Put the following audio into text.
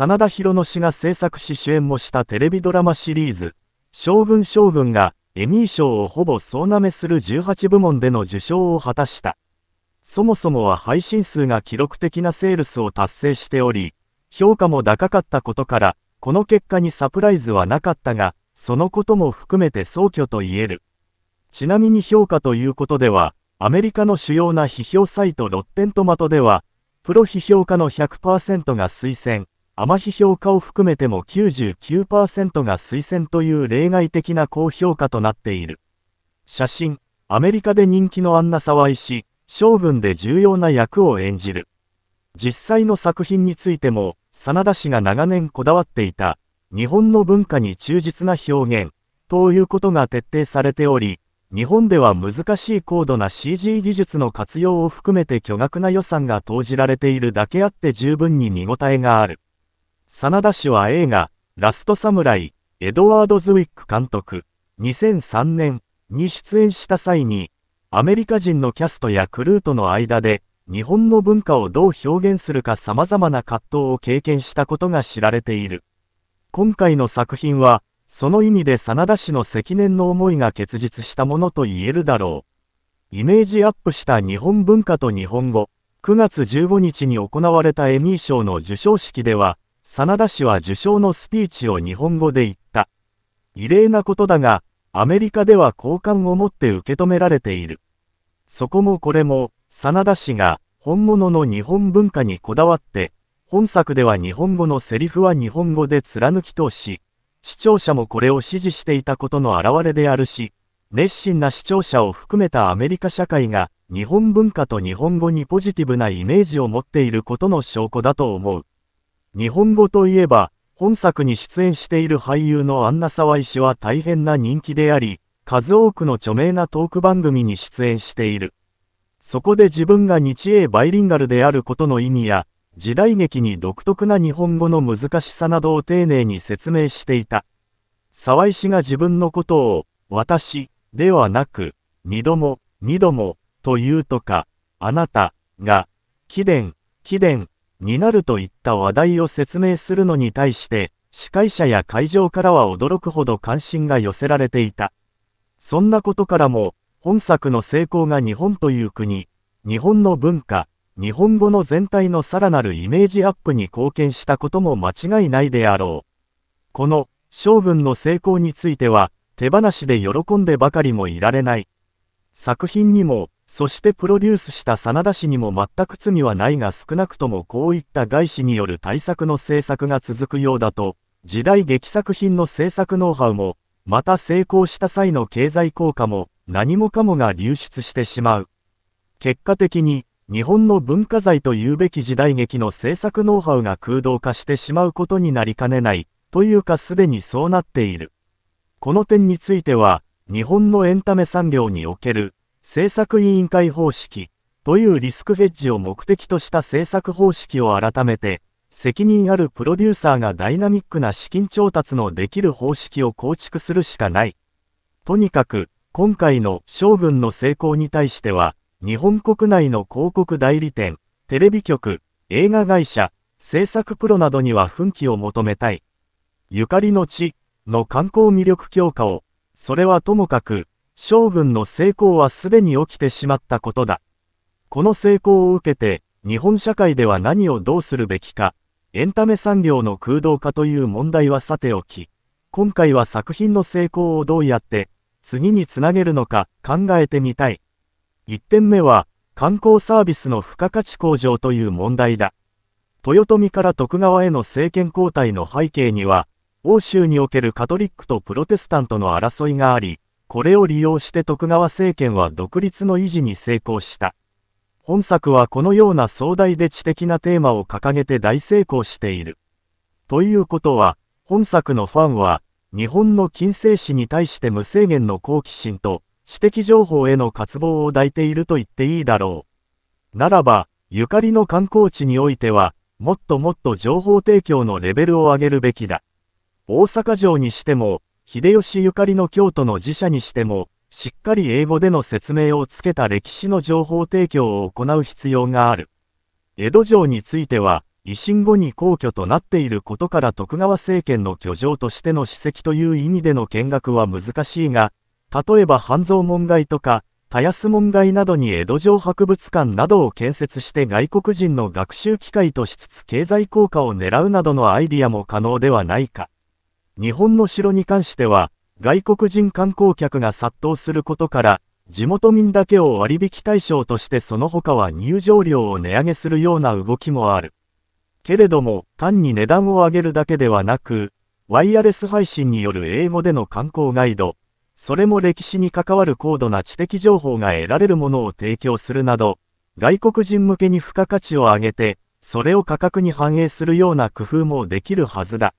真田広之氏が制作し主演もしたテレビドラマシリーズ、将軍将軍がエミー賞をほぼ総なめする18部門での受賞を果たした。そもそもは配信数が記録的なセールスを達成しており、評価も高かったことから、この結果にサプライズはなかったが、そのことも含めて総挙と言える。ちなみに評価ということでは、アメリカの主要な批評サイトロッテントマトでは、プロ批評家の100%が推薦、甘非評価を含めても99%が推薦という例外的な高評価となっている。写真、アメリカで人気のアンナ・サワイ氏、将軍で重要な役を演じる。実際の作品についても、真田氏が長年こだわっていた、日本の文化に忠実な表現、ということが徹底されており、日本では難しい高度な CG 技術の活用を含めて巨額な予算が投じられているだけあって十分に見応えがある。真田氏は映画、ラストサムライ、エドワード・ズウィック監督、2003年に出演した際に、アメリカ人のキャストやクルーとの間で、日本の文化をどう表現するか様々な葛藤を経験したことが知られている。今回の作品は、その意味で真田氏の積年の思いが結実したものと言えるだろう。イメージアップした日本文化と日本語、9月15日に行われたエミー賞の授賞式では、真田氏は受賞のスピーチを日本語で言った。異例なことだが、アメリカでは好感を持って受け止められている。そこもこれも、真田氏が本物の日本文化にこだわって、本作では日本語のセリフは日本語で貫き通し、視聴者もこれを支持していたことの表れであるし、熱心な視聴者を含めたアメリカ社会が日本文化と日本語にポジティブなイメージを持っていることの証拠だと思う。日本語といえば、本作に出演している俳優のアンナサワイ氏は大変な人気であり、数多くの著名なトーク番組に出演している。そこで自分が日英バイリンガルであることの意味や、時代劇に独特な日本語の難しさなどを丁寧に説明していた。沢井氏が自分のことを、私、ではなく、二度も、二度も、というとか、あなた、が、貴殿、貴殿、になるといった話題を説明するのに対して、司会者や会場からは驚くほど関心が寄せられていた。そんなことからも、本作の成功が日本という国、日本の文化、日本語の全体のさらなるイメージアップに貢献したことも間違いないであろう。この、将軍の成功については、手放しで喜んでばかりもいられない。作品にも、そしてプロデュースした真田氏にも全く罪はないが少なくともこういった外資による対策の制作が続くようだと、時代劇作品の制作ノウハウも、また成功した際の経済効果も、何もかもが流出してしまう。結果的に、日本の文化財というべき時代劇の制作ノウハウが空洞化してしまうことになりかねない、というかすでにそうなっている。この点については、日本のエンタメ産業における政策委員会方式というリスクヘッジを目的とした政策方式を改めて、責任あるプロデューサーがダイナミックな資金調達のできる方式を構築するしかない。とにかく、今回の将軍の成功に対しては、日本国内の広告代理店、テレビ局、映画会社、制作プロなどには奮起を求めたい。ゆかりの地の観光魅力強化を、それはともかく、将軍の成功はすでに起きてしまったことだ。この成功を受けて、日本社会では何をどうするべきか、エンタメ産業の空洞化という問題はさておき、今回は作品の成功をどうやって、次につなげるのか考えてみたい。1点目は、観光サービスの付加価値向上という問題だ。豊臣から徳川への政権交代の背景には、欧州におけるカトリックとプロテスタントの争いがあり、これを利用して徳川政権は独立の維持に成功した。本作はこのような壮大で知的なテーマを掲げて大成功している。ということは、本作のファンは、日本の近世史に対して無制限の好奇心と、知的情報への渇望を抱いていると言っていいだろう。ならば、ゆかりの観光地においては、もっともっと情報提供のレベルを上げるべきだ。大阪城にしても、秀吉ゆかりの京都の寺社にしても、しっかり英語での説明をつけた歴史の情報提供を行う必要がある。江戸城については、維新後に皇居となっていることから徳川政権の居城としての史跡という意味での見学は難しいが、例えば半蔵門外とか、田安門外などに江戸城博物館などを建設して外国人の学習機会としつつ経済効果を狙うなどのアイディアも可能ではないか。日本の城に関しては、外国人観光客が殺到することから、地元民だけを割引対象としてその他は入場料を値上げするような動きもある。けれども、単に値段を上げるだけではなく、ワイヤレス配信による英語での観光ガイド、それも歴史に関わる高度な知的情報が得られるものを提供するなど、外国人向けに付加価値を上げて、それを価格に反映するような工夫もできるはずだ。